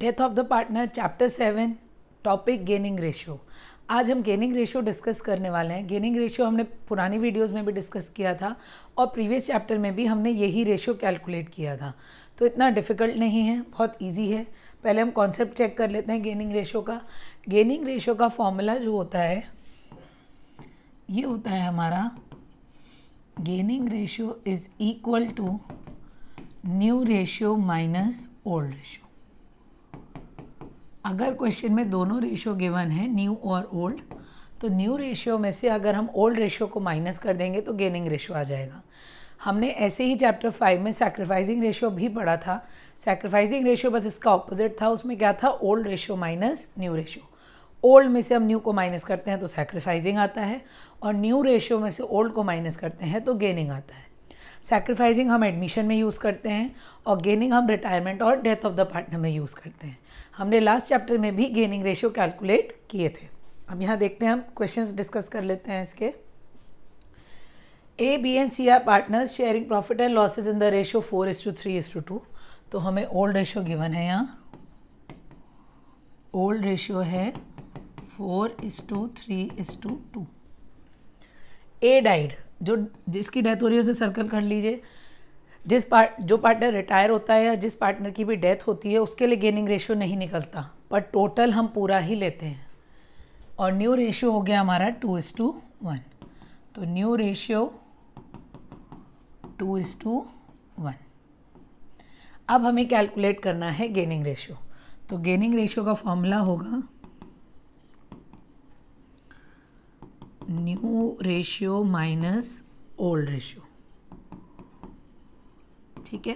death of the partner chapter seven topic gaining ratio आज हम gaining ratio discuss करने वाले हैं गेनिंग रेशियो हमने पुरानी वीडियोस में भी डिस्कस किया था और प्रीवियस चैप्टर में भी हमने यही रेशियो कैलकुलेट किया था तो इतना डिफ़िकल्ट नहीं है बहुत ईजी है पहले हम कॉन्सेप्ट चेक कर लेते हैं गेनिंग रेशियो का गेनिंग रेशियो का फॉर्मूला जो होता है ये होता है हमारा gaining ratio is equal to new ratio minus old ratio अगर क्वेश्चन में दोनों रेशियो गिवन है न्यू और ओल्ड तो न्यू रेशियो में से अगर हम ओल्ड रेशियो को माइनस कर देंगे तो गेनिंग रेशियो आ जाएगा हमने ऐसे ही चैप्टर फाइव में सैक्रिफाइसिंग रेशियो भी पढ़ा था सैक्रिफाइसिंग रेशियो बस इसका ऑपोजिट था उसमें क्या था old ratio minus new ratio old में से हम न्यू को माइनस करते हैं तो सैक्रिफाइसिंग आता है और न्यू रेशियो में से ओल्ड को माइनस करते हैं तो गेनिंग आता है सेक्रीफाइसिंग हम एडमिशन में यूज़ करते हैं और गेनिंग हम रिटायरमेंट और डेथ ऑफ द पार्टनर में यूज़ करते हैं हमने लास्ट चैप्टर में भी गेनिंग रेशियो कैलकुलेट किए थे अब यहाँ देखते हैं हम क्वेश्चंस डिस्कस कर लेते हैं इसके A B and C are partners sharing profit and losses in the ratio four is to three is to two two हमें ओल्ड रेशियो गिवन है यहाँ ओल्ड रेशियो है four is to three is to two two A died जिसकी death हो रही है उसे circle कर लीजिए जिस पार्ट जो पार्टनर रिटायर होता है या जिस पार्टनर की भी डेथ होती है उसके लिए गेनिंग रेशियो नहीं निकलता पर टोटल हम पूरा ही लेते हैं और न्यू रेशियो हो गया हमारा टू इज़ टू वन तो new ratio two is to one अब हमें कैलकुलेट करना है गेनिंग रेशियो तो गेनिंग रेशियो का फॉर्मूला होगा new ratio minus old ratio ठीक है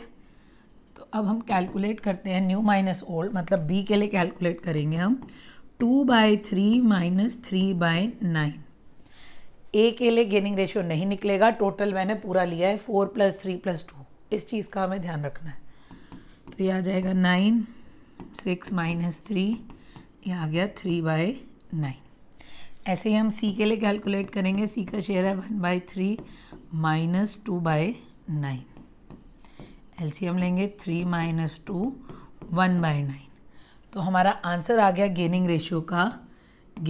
तो अब हम कैलकुलेट करते हैं न्यू माइनस ओल्ड मतलब बी के लिए कैलकुलेट करेंगे हम two by three minus three by nine A के लिए गेनिंग रेशियो नहीं निकलेगा टोटल मैंने पूरा लिया है four plus three plus two इस चीज़ का हमें ध्यान रखना है तो ये आ जाएगा नाइन सिक्स माइनस थ्री ये आ गया थ्री बाय नाइन ऐसे ही हम सी के लिए कैलकुलेट करेंगे सी का शेयर है one by three minus two by nine हम लेंगे three minus two one by nine तो हमारा आंसर आ गया गेनिंग रेशियो का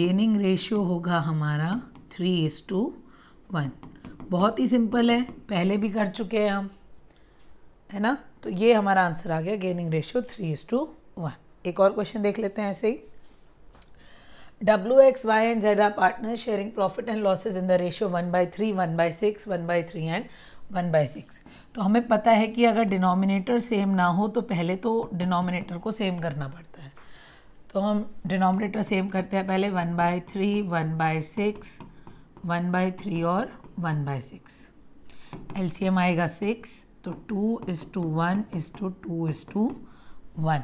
गेनिंग रेशियो होगा हमारा थ्री इज़ टू वन बहुत ही सिंपल है पहले भी कर चुके हैं हम है ना तो ये हमारा आंसर आ गया gaining ratio three is to one एक और क्वेश्चन देख लेते हैं ऐसे ही X Y and Z are partners sharing profit and losses in the ratio one by three one by six one by three and one by six तो हमें पता है कि अगर डिनोमिनेटर सेम ना हो तो पहले तो डिनोमिनेटर को सेम करना पड़ता है तो हम डिनोमिनेटर सेम करते हैं पहले one by three one by six one by three और one by six L C M आएगा सिक्स तो two is to one is to two is to one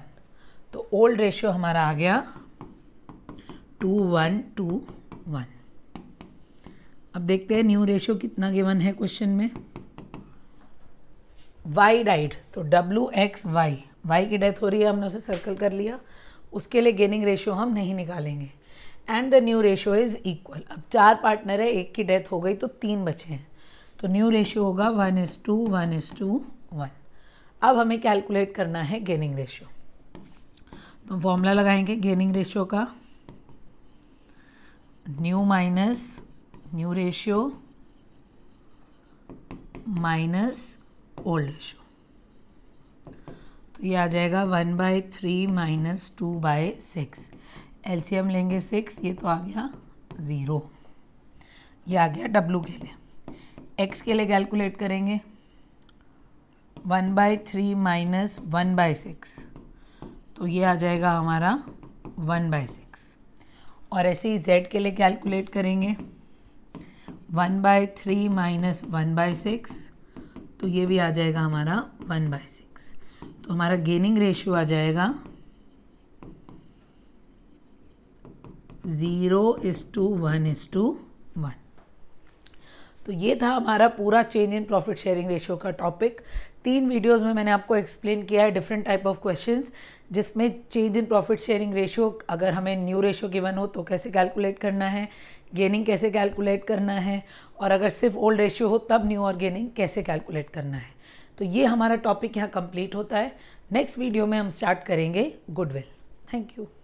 one old ratio हमारा आ गया to one two one अब देखते हैं new ratio कितना गिवन है क्वेश्चन में वाई डाइट तो डब्ल्यू एक्स वाई वाई की डेथ हो रही है हमने उसे सर्कल कर लिया उसके लिए गेनिंग रेशियो हम नहीं निकालेंगे and the new ratio is equal अब चार पार्टनर है एक की डेथ हो गई तो तीन बचे हैं तो न्यू रेशियो होगा one is to one is to one अब हमें कैलकुलेट करना है गेनिंग रेशियो तो फॉर्मूला लगाएंगे गेनिंग रेशियो का new minus new ratio minus old ratio तो ये आ जाएगा one by three minus two by six LCM लेंगे सिक्स ये तो आ गया ज़ीरो ये आ गया डब्लू के लिए एक्स के लिए कैलकुलेट करेंगे one by three minus one by six तो ये आ जाएगा हमारा वन बाय सिक्स और ऐसे ही z के लिए कैलकुलेट करेंगे one by three minus one by six तो ये भी आ जाएगा हमारा वन बाय सिक्स तो हमारा गेनिंग रेशियो आ जाएगा zero is to one is to one तो ये था हमारा पूरा change in profit sharing ratio का टॉपिक तीन वीडियोस में मैंने आपको एक्सप्लेन किया है डिफरेंट टाइप ऑफ क्वेश्चंस जिसमें change in profit sharing ratio अगर हमें न्यू रेशियो गिवन हो तो कैसे कैलकुलेट करना है गेनिंग कैसे कैलकुलेट करना है और अगर सिर्फ ओल्ड रेशियो हो तब न्यू और गेनिंग कैसे कैलकुलेट करना है तो ये हमारा टॉपिक यहाँ कंप्लीट होता है नेक्स्ट वीडियो में हम स्टार्ट करेंगे गुडविल थैंक यू